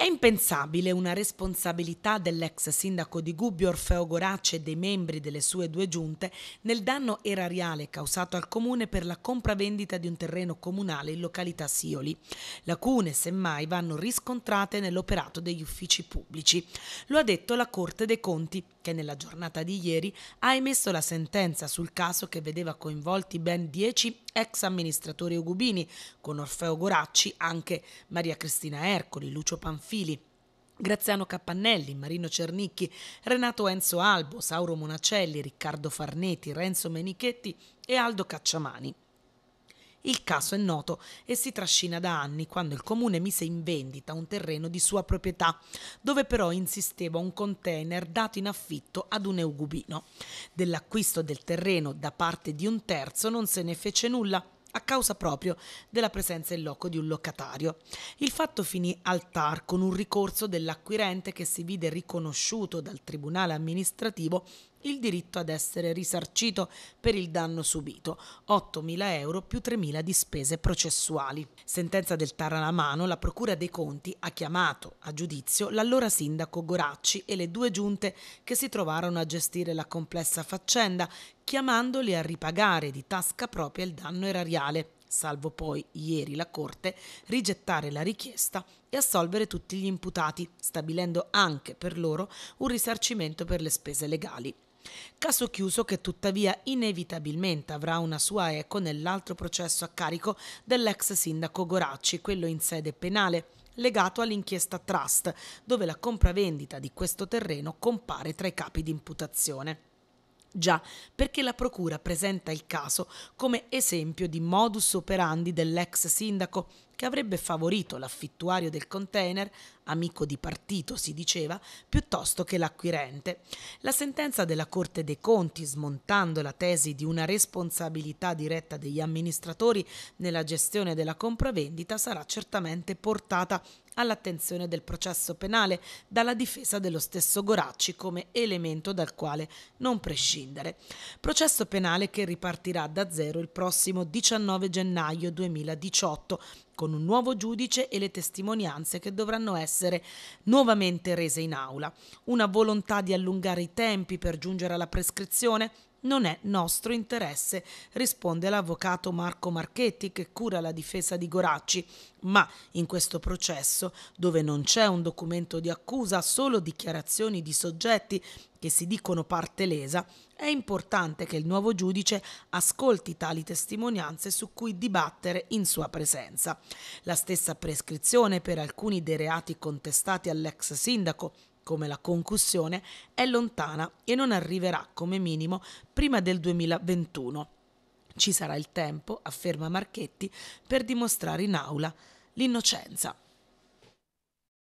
È impensabile una responsabilità dell'ex sindaco di Gubbio Orfeo Gorace e dei membri delle sue due giunte nel danno erariale causato al comune per la compravendita di un terreno comunale in località Sioli. Lacune, semmai, vanno riscontrate nell'operato degli uffici pubblici. Lo ha detto la Corte dei Conti, che nella giornata di ieri ha emesso la sentenza sul caso che vedeva coinvolti ben dieci ex amministratore Ugubini, con Orfeo Goracci, anche Maria Cristina Ercoli, Lucio Panfili, Graziano Cappannelli, Marino Cernicchi, Renato Enzo Albo, Sauro Monacelli, Riccardo Farneti, Renzo Menichetti e Aldo Cacciamani. Il caso è noto e si trascina da anni quando il comune mise in vendita un terreno di sua proprietà, dove però insisteva un container dato in affitto ad un eugubino. Dell'acquisto del terreno da parte di un terzo non se ne fece nulla a causa proprio della presenza in loco di un locatario. Il fatto finì al TAR con un ricorso dell'acquirente che si vide riconosciuto dal Tribunale amministrativo il diritto ad essere risarcito per il danno subito, 8.000 euro più 3.000 di spese processuali. Sentenza del Taranamano, la Procura dei Conti ha chiamato a giudizio l'allora sindaco Goracci e le due giunte che si trovarono a gestire la complessa faccenda, chiamandoli a ripagare di tasca propria il danno erariale salvo poi ieri la Corte rigettare la richiesta e assolvere tutti gli imputati, stabilendo anche per loro un risarcimento per le spese legali. Caso chiuso che tuttavia inevitabilmente avrà una sua eco nell'altro processo a carico dell'ex sindaco Goracci, quello in sede penale legato all'inchiesta Trust, dove la compravendita di questo terreno compare tra i capi di imputazione. Già, perché la Procura presenta il caso come esempio di modus operandi dell'ex sindaco che avrebbe favorito l'affittuario del container, amico di partito si diceva, piuttosto che l'acquirente. La sentenza della Corte dei Conti, smontando la tesi di una responsabilità diretta degli amministratori nella gestione della compravendita, sarà certamente portata all'attenzione del processo penale dalla difesa dello stesso Goracci come elemento dal quale non prescindere. Processo penale che ripartirà da zero il prossimo 19 gennaio 2018 con un nuovo giudice e le testimonianze che dovranno essere nuovamente rese in aula. Una volontà di allungare i tempi per giungere alla prescrizione? Non è nostro interesse, risponde l'avvocato Marco Marchetti che cura la difesa di Goracci, ma in questo processo, dove non c'è un documento di accusa, solo dichiarazioni di soggetti che si dicono parte lesa, è importante che il nuovo giudice ascolti tali testimonianze su cui dibattere in sua presenza. La stessa prescrizione per alcuni dei reati contestati all'ex sindaco come la concussione, è lontana e non arriverà come minimo prima del 2021. Ci sarà il tempo, afferma Marchetti, per dimostrare in aula l'innocenza.